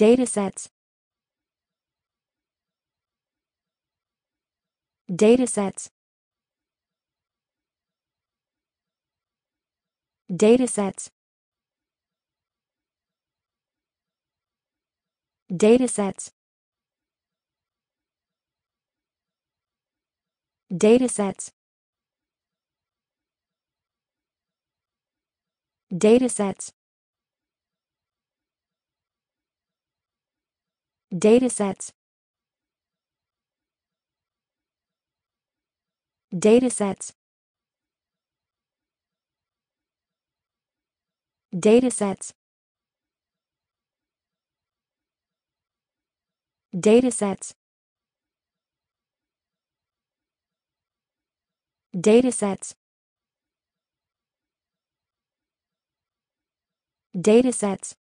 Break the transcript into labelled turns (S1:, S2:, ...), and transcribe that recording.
S1: datasets datasets datasets datasets datasets datasets datasets datasets datasets datasets datasets datasets